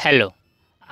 hello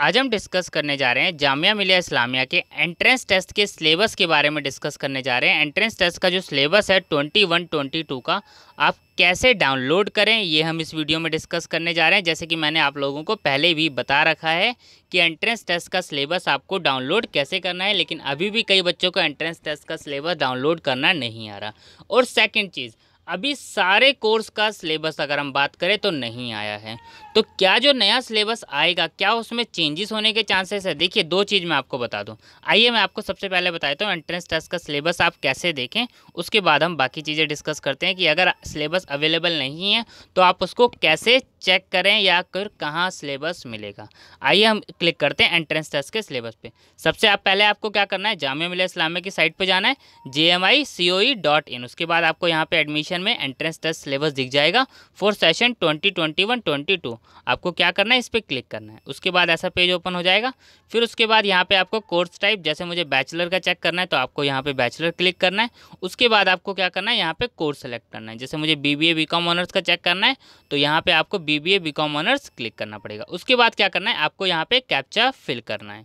आज हम discuss करने जा रहे हैं जामिया मिलिया इस्लामिया के एंट्रेंस टेस्ट के सिलेबस के बारे में डिस्कस करने जा रहे हैं एंट्रेंस टेस्ट का जो सिलेबस है ट्वेंटी वन ट्वेंटी टू का आप कैसे डाउनलोड करें ये हम इस वीडियो में डिस्कस करने जा रहे हैं जैसे कि मैंने आप लोगों को पहले भी बता रखा है कि एंट्रेंस टेस्ट का सिलेबस आपको डाउनलोड कैसे करना है लेकिन अभी भी कई बच्चों को एंट्रेंस टेस्ट का सिलेबस डाउनलोड करना नहीं आ रहा और सेकेंड चीज़ अभी सारे कोर्स का सिलेबस अगर हम बात करें तो नहीं आया है तो क्या जो नया सिलेबस आएगा क्या उसमें चेंजेस होने के चांसेस है देखिए दो चीज़ मैं आपको बता दूं आइए मैं आपको सबसे पहले बता देता हूँ एंट्रेंस टेस्ट का सिलेबस आप कैसे देखें उसके बाद हम बाकी चीज़ें डिस्कस करते हैं कि अगर सिलेबस अवेलेबल नहीं है तो आप उसको कैसे चेक करें या फिर कहाँ सिलेबस मिलेगा आइए हम क्लिक करते हैं एंट्रेंस टेस्ट के सिलेबस पे सबसे आप पहले आपको क्या करना है जामिया मिलिया इस्लामिया की साइट पे जाना है जे M I C O E dot in उसके बाद आपको यहाँ पे एडमिशन में एंट्रेंस टेस्ट सिलेबस दिख जाएगा for session twenty twenty one twenty two आपको क्या करना है इस पर क्लिक करना है उसके बाद ऐसा पेज ओपन हो जाएगा फिर उसके बाद यहाँ पर आपको कोर्स टाइप जैसे मुझे बैचलर का चेक करना है तो आपको यहाँ पर बैचलर क्लिक करना है उसके बाद आपको क्या करना है यहाँ पर कोर्स सेलेक्ट करना है जैसे मुझे B B A B com honours का चेक करना है तो यहाँ पर आपको B B B A B com honours click करना पड़ेगा उसके बाद क्या करना है आपको यहाँ पे कैप्चा फिल करना है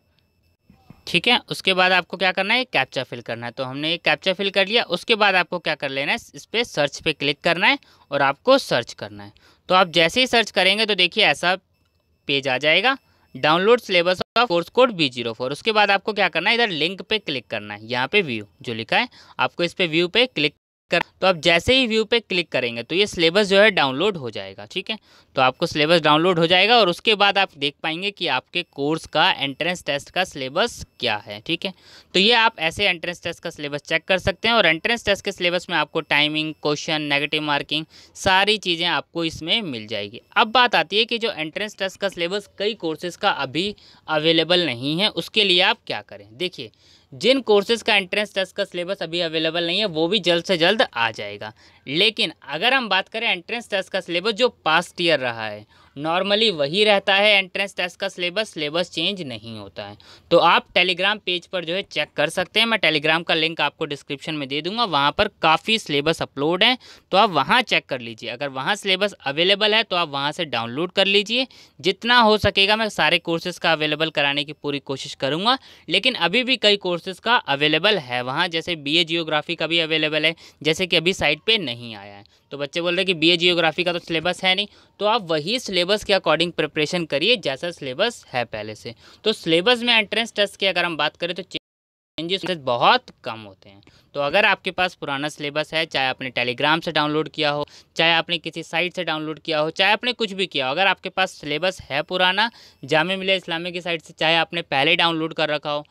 ठीक है उसके बाद आपको क्या करना है कैप्चा फिल करना है तो हमने ये कैप्चा फिल कर लिया उसके बाद आपको क्या कर लेना है इस पर सर्च पे क्लिक करना है और आपको सर्च करना है तो आप जैसे ही सर्च करेंगे तो देखिए ऐसा पेज आ जाएगा download syllabus of course code B zero four उसके बाद आपको क्या करना है इधर लिंक पे क्लिक करना है यहाँ पे व्यू जो लिखा है आपको इस पर व्यू पे क्लिक कर तो आप जैसे ही व्यू पे क्लिक करेंगे तो ये सिलेबस जो है डाउनलोड हो जाएगा ठीक है तो आपको सिलेबस डाउनलोड हो जाएगा और उसके बाद आप देख पाएंगे कि आपके कोर्स का एंट्रेंस टेस्ट का सिलेबस क्या है ठीक है तो ये आप ऐसे एंट्रेंस टेस्ट का सिलेबस चेक कर सकते हैं और एंट्रेंस टेस्ट के सिलेबस में आपको टाइमिंग क्वेश्चन नेगेटिव मार्किंग सारी चीज़ें आपको इसमें मिल जाएगी अब बात आती है कि जो एंट्रेंस टेस्ट का सिलेबस कई कोर्सेज का अभी अवेलेबल नहीं है उसके लिए आप क्या करें देखिए जिन कोर्सेज़ का एंट्रेंस टेस्ट का सिलेबस अभी अवेलेबल नहीं है वो भी जल्द से जल्द आ जाएगा लेकिन अगर हम बात करें एंट्रेंस टेस्ट का सिलेबस जो पास्ट ईयर रहा है नॉर्मली वही रहता है एंट्रेंस टेस्ट का सिलेबस सिलेबस चेंज नहीं होता है तो आप टेलीग्राम पेज पर जो है चेक कर सकते हैं मैं टेलीग्राम का लिंक आपको डिस्क्रिप्शन में दे दूंगा वहाँ पर काफ़ी सिलेबस अपलोड है तो आप वहाँ चेक कर लीजिए अगर वहाँ सिलेबस अवेलेबल है तो आप वहाँ से डाउनलोड कर लीजिए जितना हो सकेगा मैं सारे कोर्सेज़ का अवेलेबल कराने की पूरी कोशिश करूँगा लेकिन अभी भी कई कोर्सेज़ का अवेलेबल है वहाँ जैसे बी जियोग्राफी का भी अवेलेबल है जैसे कि अभी साइट पर नहीं आया है तो बच्चे बोल रहे कि बी जियोग्राफी का तो सिलेबस है नहीं तो आप वही सिलेबस सिलेबस के अकॉर्डिंग प्रिपरेशन करिए जैसा सिलेबस है पहले से तो सिलेबस में एंट्रेंस टेस्ट की अगर हम बात करें तो चेंजेस बहुत कम होते हैं तो अगर आपके पास पुराना सिलेबस है चाहे आपने टेलीग्राम से डाउनलोड किया हो चाहे आपने किसी साइट से डाउनलोड किया हो चाहे आपने कुछ भी किया हो अगर आपके पास सिलेबस है पुराना जामे मिले इस्लामी की साइट से चाहे आपने पहले डाउनलोड कर रखा हो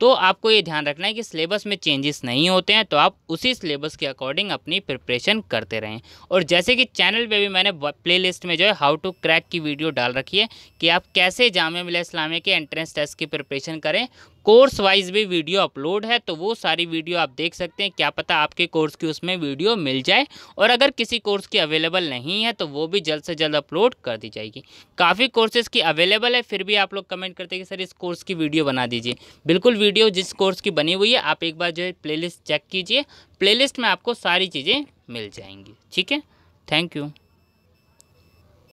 तो आपको ये ध्यान रखना है कि सिलेबस में चेंजेस नहीं होते हैं तो आप उसी सिलेबस के अकॉर्डिंग अपनी प्रिपरेशन करते रहें और जैसे कि चैनल पे भी मैंने प्लेलिस्ट में जो है हाउ टू क्रैक की वीडियो डाल रखी है कि आप कैसे जामिया मिला इस्लामिया के एंट्रेंस टेस्ट की प्रिपरेशन करें कोर्स वाइज भी वीडियो अपलोड है तो वो सारी वीडियो आप देख सकते हैं क्या पता आपके कोर्स की उसमें वीडियो मिल जाए और अगर किसी कोर्स की अवेलेबल नहीं है तो वो भी जल्द से जल्द अपलोड कर दी जाएगी काफ़ी कोर्सेज़ की अवेलेबल है फिर भी आप लोग कमेंट करते हैं कि सर इस कोर्स की वीडियो बना दीजिए बिल्कुल वीडियो जिस कोर्स की बनी हुई है आप एक बार जो है प्ले चेक कीजिए प्ले में आपको सारी चीज़ें मिल जाएंगी ठीक है थैंक यू